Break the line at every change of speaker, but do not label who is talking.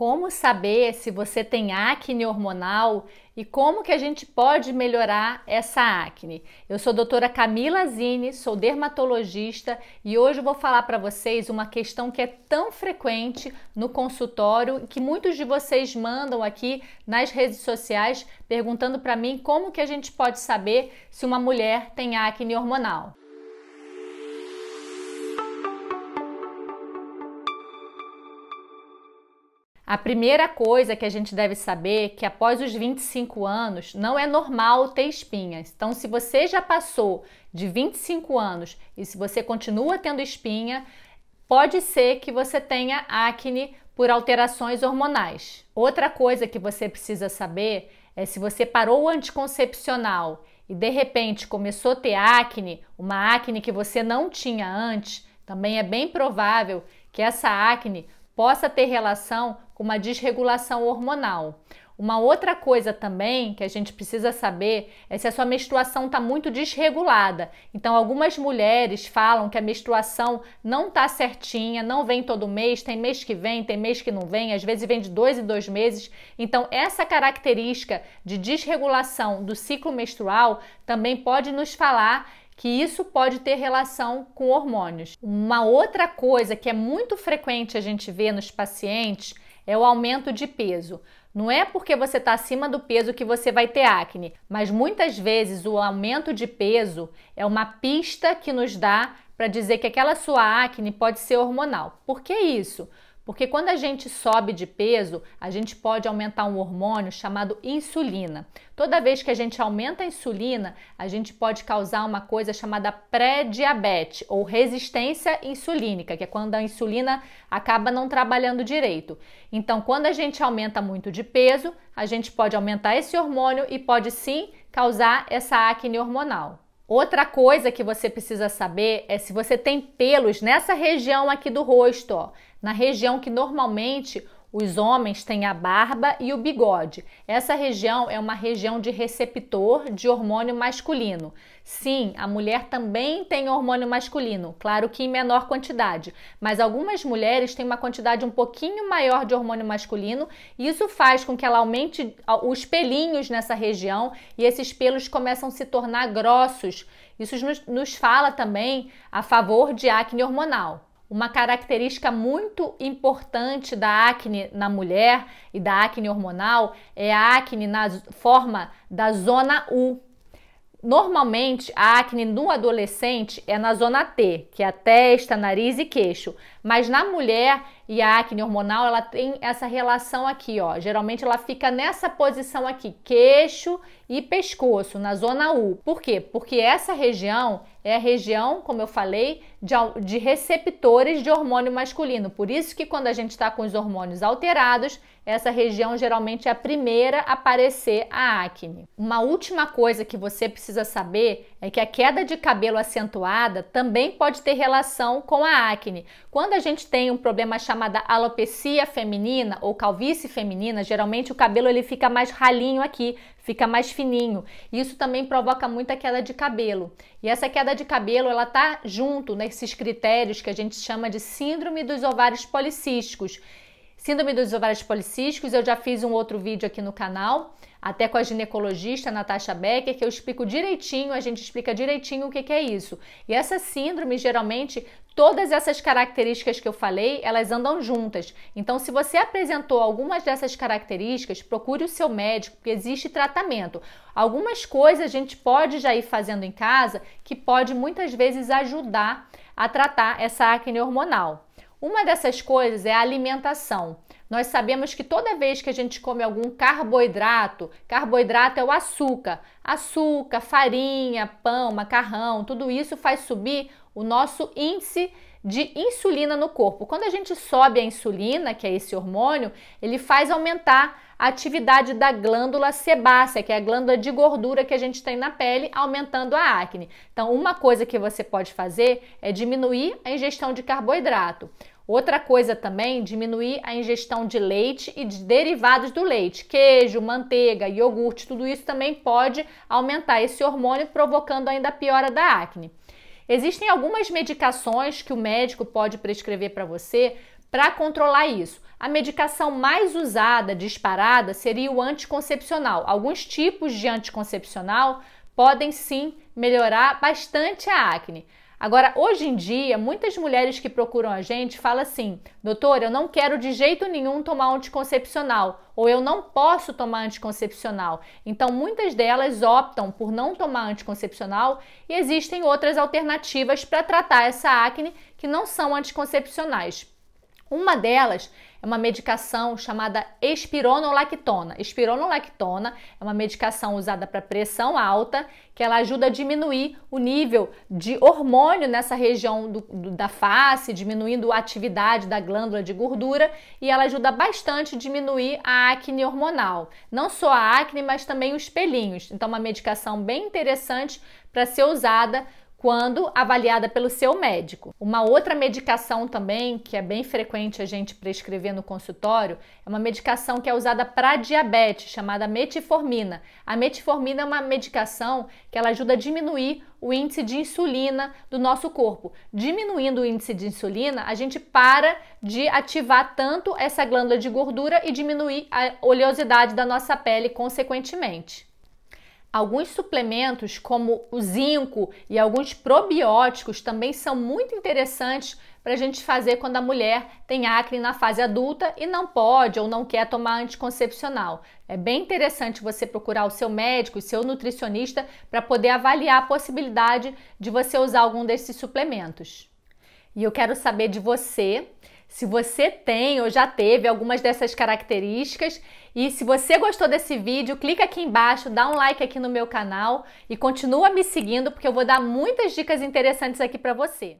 como saber se você tem acne hormonal e como que a gente pode melhorar essa acne. Eu sou a doutora Camila Zini, sou dermatologista e hoje vou falar para vocês uma questão que é tão frequente no consultório que muitos de vocês mandam aqui nas redes sociais perguntando para mim como que a gente pode saber se uma mulher tem acne hormonal. A primeira coisa que a gente deve saber é que após os 25 anos não é normal ter espinhas. Então, se você já passou de 25 anos e se você continua tendo espinha, pode ser que você tenha acne por alterações hormonais. Outra coisa que você precisa saber é se você parou o anticoncepcional e de repente começou a ter acne, uma acne que você não tinha antes, também é bem provável que essa acne possa ter relação uma desregulação hormonal. Uma outra coisa também que a gente precisa saber é se a sua menstruação está muito desregulada. Então, algumas mulheres falam que a menstruação não está certinha, não vem todo mês, tem mês que vem, tem mês que não vem, às vezes vem de dois em dois meses. Então, essa característica de desregulação do ciclo menstrual também pode nos falar que isso pode ter relação com hormônios. Uma outra coisa que é muito frequente a gente ver nos pacientes é o aumento de peso. Não é porque você está acima do peso que você vai ter acne, mas muitas vezes o aumento de peso é uma pista que nos dá para dizer que aquela sua acne pode ser hormonal. Por que isso? Porque quando a gente sobe de peso, a gente pode aumentar um hormônio chamado insulina. Toda vez que a gente aumenta a insulina, a gente pode causar uma coisa chamada pré-diabetes ou resistência insulínica, que é quando a insulina acaba não trabalhando direito. Então, quando a gente aumenta muito de peso, a gente pode aumentar esse hormônio e pode sim causar essa acne hormonal. Outra coisa que você precisa saber é se você tem pelos nessa região aqui do rosto, ó, na região que normalmente os homens têm a barba e o bigode. Essa região é uma região de receptor de hormônio masculino. Sim, a mulher também tem hormônio masculino, claro que em menor quantidade, mas algumas mulheres têm uma quantidade um pouquinho maior de hormônio masculino e isso faz com que ela aumente os pelinhos nessa região e esses pelos começam a se tornar grossos. Isso nos, nos fala também a favor de acne hormonal. Uma característica muito importante da acne na mulher e da acne hormonal é a acne na forma da zona U. Normalmente, a acne no adolescente é na zona T, que é a testa, nariz e queixo, mas na mulher e a acne hormonal, ela tem essa relação aqui, ó. Geralmente ela fica nessa posição aqui, queixo e pescoço, na zona U. Por quê? Porque essa região é a região, como eu falei, de, de receptores de hormônio masculino. Por isso que quando a gente está com os hormônios alterados, essa região geralmente é a primeira a aparecer a acne. Uma última coisa que você precisa saber é que a queda de cabelo acentuada também pode ter relação com a acne. Quando a gente tem um problema chamado chamada alopecia feminina ou calvície feminina, geralmente o cabelo ele fica mais ralinho aqui, fica mais fininho. Isso também provoca muita queda de cabelo. E essa queda de cabelo, ela tá junto nesses critérios que a gente chama de síndrome dos ovários policísticos Síndrome dos ovários policísticos, eu já fiz um outro vídeo aqui no canal, até com a ginecologista Natasha Becker, que eu explico direitinho, a gente explica direitinho o que, que é isso. E essa síndrome, geralmente, todas essas características que eu falei, elas andam juntas. Então, se você apresentou algumas dessas características, procure o seu médico, porque existe tratamento. Algumas coisas a gente pode já ir fazendo em casa que pode muitas vezes ajudar a tratar essa acne hormonal. Uma dessas coisas é a alimentação. Nós sabemos que toda vez que a gente come algum carboidrato, carboidrato é o açúcar, açúcar, farinha, pão, macarrão, tudo isso faz subir o nosso índice de insulina no corpo. Quando a gente sobe a insulina, que é esse hormônio, ele faz aumentar a atividade da glândula sebácea, que é a glândula de gordura que a gente tem na pele, aumentando a acne. Então, uma coisa que você pode fazer é diminuir a ingestão de carboidrato. Outra coisa também, diminuir a ingestão de leite e de derivados do leite, queijo, manteiga, iogurte, tudo isso também pode aumentar esse hormônio, provocando ainda a piora da acne. Existem algumas medicações que o médico pode prescrever para você para controlar isso. A medicação mais usada, disparada, seria o anticoncepcional. Alguns tipos de anticoncepcional podem sim melhorar bastante a acne. Agora, hoje em dia, muitas mulheres que procuram a gente falam assim: doutor, eu não quero de jeito nenhum tomar anticoncepcional, ou eu não posso tomar anticoncepcional. Então, muitas delas optam por não tomar anticoncepcional e existem outras alternativas para tratar essa acne que não são anticoncepcionais. Uma delas é uma medicação chamada espironolactona. Espironolactona é uma medicação usada para pressão alta que ela ajuda a diminuir o nível de hormônio nessa região do, do, da face, diminuindo a atividade da glândula de gordura e ela ajuda bastante a diminuir a acne hormonal. Não só a acne, mas também os pelinhos. Então, é uma medicação bem interessante para ser usada quando avaliada pelo seu médico. Uma outra medicação também, que é bem frequente a gente prescrever no consultório, é uma medicação que é usada para diabetes, chamada metformina. A metformina é uma medicação que ela ajuda a diminuir o índice de insulina do nosso corpo. Diminuindo o índice de insulina, a gente para de ativar tanto essa glândula de gordura e diminuir a oleosidade da nossa pele consequentemente. Alguns suplementos, como o zinco e alguns probióticos, também são muito interessantes para a gente fazer quando a mulher tem acne na fase adulta e não pode ou não quer tomar anticoncepcional. É bem interessante você procurar o seu médico e seu nutricionista para poder avaliar a possibilidade de você usar algum desses suplementos. E eu quero saber de você se você tem ou já teve algumas dessas características e se você gostou desse vídeo, clica aqui embaixo, dá um like aqui no meu canal e continua me seguindo porque eu vou dar muitas dicas interessantes aqui para você.